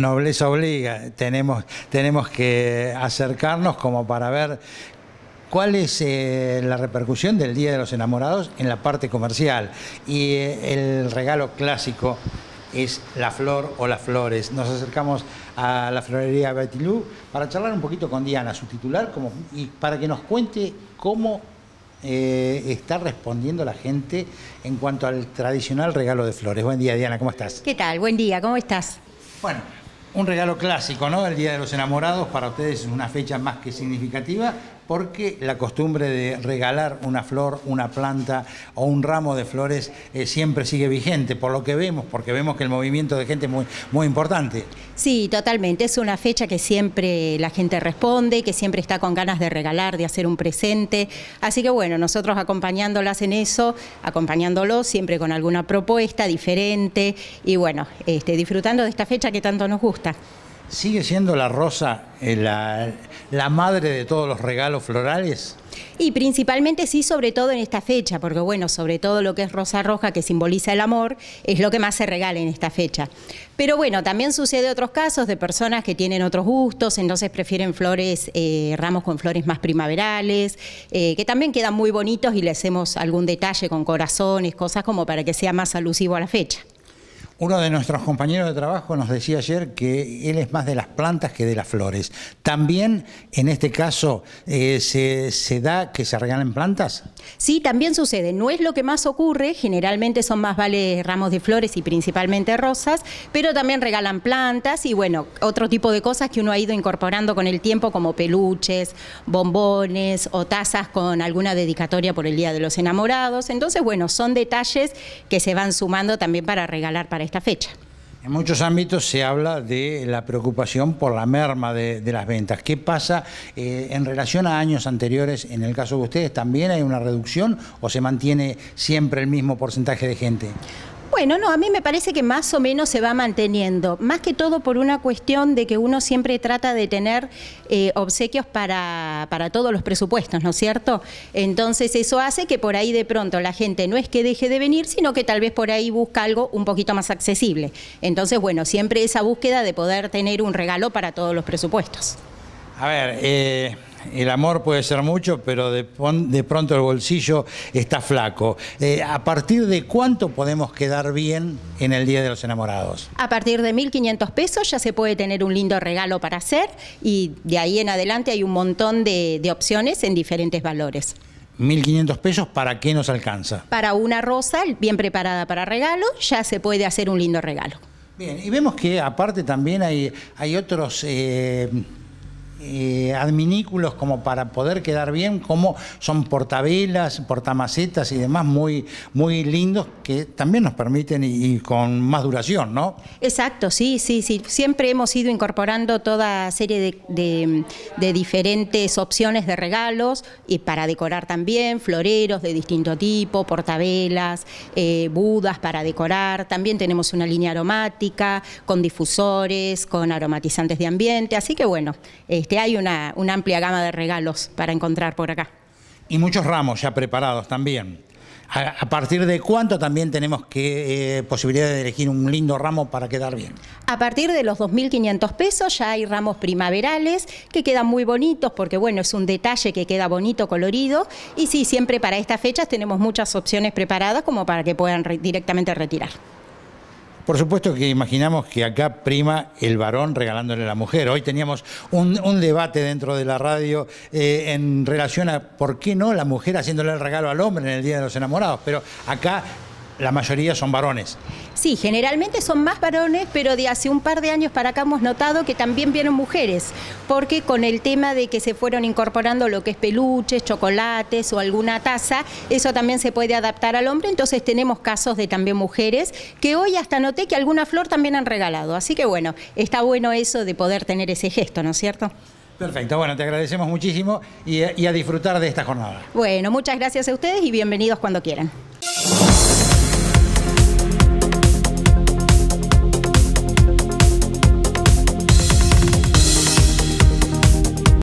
nobleza obliga, tenemos, tenemos que acercarnos como para ver cuál es eh, la repercusión del Día de los Enamorados en la parte comercial. Y eh, el regalo clásico es la flor o las flores. Nos acercamos a la florería Betilú para charlar un poquito con Diana, su titular, como, y para que nos cuente cómo eh, está respondiendo la gente en cuanto al tradicional regalo de flores. Buen día, Diana, ¿cómo estás? ¿Qué tal? Buen día, ¿cómo estás? Bueno, un regalo clásico, ¿no? El Día de los Enamorados para ustedes es una fecha más que significativa qué la costumbre de regalar una flor, una planta o un ramo de flores eh, siempre sigue vigente, por lo que vemos, porque vemos que el movimiento de gente es muy, importante. Sí, totalmente, es una fecha que siempre la gente responde, que siempre está con ganas de regalar, de hacer un presente, así que bueno, nosotros acompañándolas en eso, acompañándolos siempre con alguna propuesta diferente y bueno, este, disfrutando de esta fecha que tanto nos gusta. ¿Sigue siendo la rosa eh, la, madre de todos los regalos florales? Y principalmente sí, sobre todo en esta fecha, porque bueno, sobre todo lo que es rosa roja, que simboliza el amor, es lo que más se regala en esta fecha. Pero bueno, también sucede otros casos de personas que tienen otros gustos, entonces prefieren flores, eh, ramos con flores más primaverales, eh, que también quedan muy bonitos y le hacemos algún detalle con corazones, cosas como para que sea más alusivo a la fecha. Uno de nuestros compañeros de trabajo nos decía ayer que él es más de las plantas que de las flores. ¿También en este caso eh, se, da que se regalen plantas? Sí, también sucede. No es lo que más ocurre, generalmente son más vale ramos de flores y principalmente rosas, pero también regalan plantas y bueno, otro tipo de cosas que uno ha ido incorporando con el tiempo como peluches, bombones o tazas con alguna dedicatoria por el Día de los Enamorados. Entonces, bueno, son detalles que se van sumando también para regalar para fecha. En muchos ámbitos se habla de la preocupación por la merma de, las ventas. ¿Qué pasa eh, en relación a años anteriores? En el caso de ustedes, ¿también hay una reducción o se mantiene siempre el mismo porcentaje de gente? Bueno, no, a mí me parece que más o menos se va manteniendo, más que todo por una cuestión de que uno siempre trata de tener eh, obsequios para, para, todos los presupuestos, ¿no es cierto? Entonces eso hace que por ahí de pronto la gente no es que deje de venir, sino que tal vez por ahí busca algo un poquito más accesible. Entonces, bueno, siempre esa búsqueda de poder tener un regalo para todos los presupuestos. A ver, eh, el amor puede ser mucho, pero de, pronto el bolsillo está flaco. Eh, ¿A partir de cuánto podemos quedar bien en el Día de los Enamorados? A partir de 1.500 pesos ya se puede tener un lindo regalo para hacer y de ahí en adelante hay un montón de, opciones en diferentes valores. 1.500 pesos, ¿para qué nos alcanza? Para una rosa bien preparada para regalo, ya se puede hacer un lindo regalo. Bien, y vemos que aparte también hay, hay otros... Eh, eh, adminículos como para poder quedar bien, como son portabelas, portamacetas y demás muy, muy lindos que también nos permiten y, con más duración, ¿no? Exacto, sí, sí, sí. Siempre hemos ido incorporando toda serie de, de, diferentes opciones de regalos y para decorar también, floreros de distinto tipo, ...portabelas, eh, budas para decorar. También tenemos una línea aromática con difusores, con aromatizantes de ambiente. Así que bueno, este, que hay una, amplia gama de regalos para encontrar por acá. Y muchos ramos ya preparados también. ¿A partir de cuánto también tenemos que, eh, posibilidad de elegir un lindo ramo para quedar bien? A partir de los 2.500 pesos ya hay ramos primaverales que quedan muy bonitos porque, bueno, es un detalle que queda bonito, colorido. Y sí, siempre para estas fechas tenemos muchas opciones preparadas como para que puedan directamente retirar. Por supuesto que imaginamos que acá prima el varón regalándole a la mujer. Hoy teníamos un, debate dentro de la radio eh, en relación a por qué no la mujer haciéndole el regalo al hombre en el Día de los Enamorados, pero acá la mayoría son varones. Sí, generalmente son más varones, pero de hace un par de años para acá hemos notado que también vieron mujeres, porque con el tema de que se fueron incorporando lo que es peluches, chocolates o alguna taza, eso también se puede adaptar al hombre, entonces tenemos casos de también mujeres, que hoy hasta noté que alguna flor también han regalado, así que bueno, está bueno eso de poder tener ese gesto, ¿no es cierto? Perfecto, bueno, te agradecemos muchísimo y, y a disfrutar de esta jornada. Bueno, muchas gracias a ustedes y bienvenidos cuando quieran.